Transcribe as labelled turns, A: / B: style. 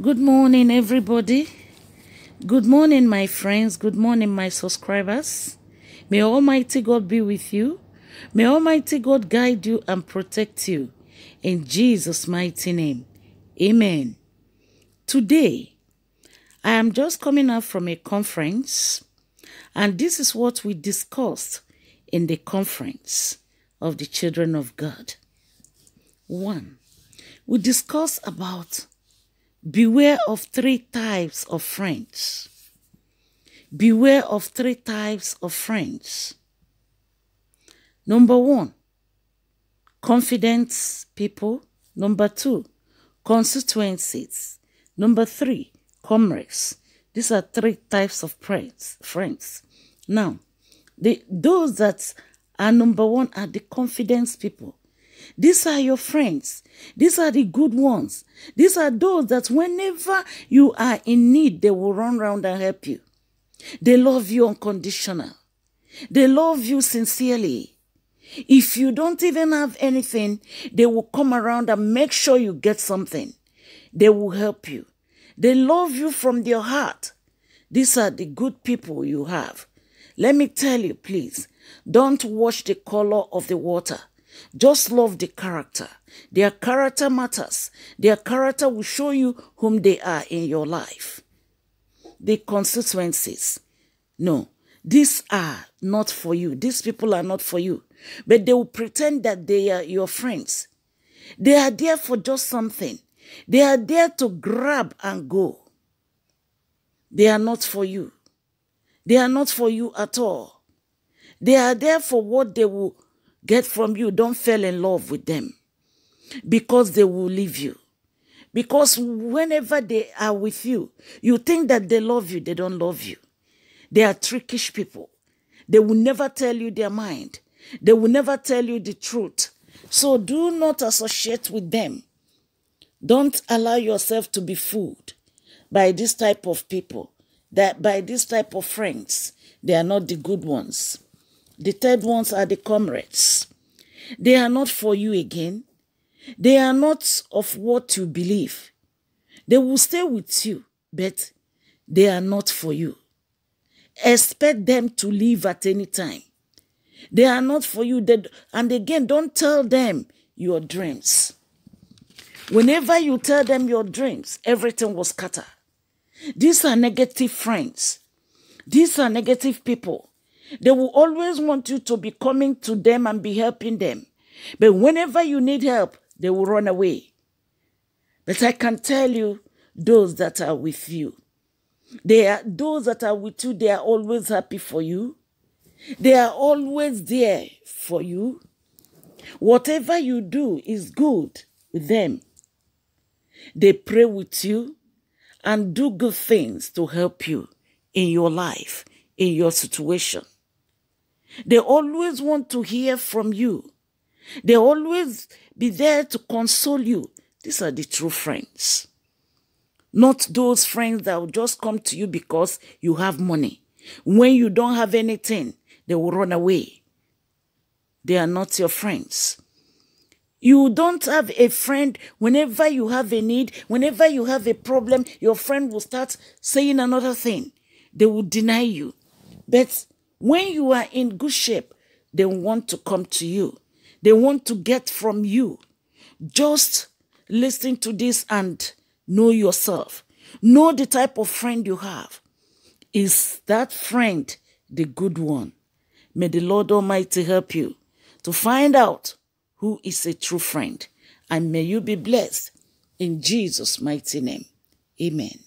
A: Good morning, everybody. Good morning, my friends. Good morning, my subscribers. May Almighty God be with you. May Almighty God guide you and protect you. In Jesus' mighty name. Amen. Today, I am just coming up from a conference, and this is what we discussed in the conference of the children of God. One, we discussed about Beware of three types of friends. Beware of three types of friends. Number one, confidence people. Number two, constituencies. Number three, comrades. These are three types of friends. friends. Now, the, those that are number one are the confidence people. These are your friends. These are the good ones. These are those that whenever you are in need, they will run around and help you. They love you unconditional. They love you sincerely. If you don't even have anything, they will come around and make sure you get something. They will help you. They love you from their heart. These are the good people you have. Let me tell you, please, don't watch the color of the water. Just love the character. Their character matters. Their character will show you whom they are in your life. The constituencies. No, these are not for you. These people are not for you. But they will pretend that they are your friends. They are there for just something. They are there to grab and go. They are not for you. They are not for you at all. They are there for what they will get from you. Don't fall in love with them because they will leave you. Because whenever they are with you, you think that they love you, they don't love you. They are trickish people. They will never tell you their mind. They will never tell you the truth. So do not associate with them. Don't allow yourself to be fooled by this type of people, that by this type of friends. They are not the good ones. The third ones are the comrades. They are not for you again. They are not of what you believe. They will stay with you, but they are not for you. Expect them to leave at any time. They are not for you. They, and again, don't tell them your dreams. Whenever you tell them your dreams, everything will scatter. These are negative friends. These are negative people. They will always want you to be coming to them and be helping them. But whenever you need help, they will run away. But I can tell you, those that are with you, they are those that are with you, they are always happy for you. They are always there for you. Whatever you do is good with them. They pray with you and do good things to help you in your life, in your situation. They always want to hear from you. They always be there to console you. These are the true friends. Not those friends that will just come to you because you have money. When you don't have anything, they will run away. They are not your friends. You don't have a friend. Whenever you have a need, whenever you have a problem, your friend will start saying another thing. They will deny you. But when you are in good shape, they want to come to you. They want to get from you. Just listen to this and know yourself. Know the type of friend you have. Is that friend the good one? May the Lord Almighty help you to find out who is a true friend. And may you be blessed in Jesus' mighty name. Amen.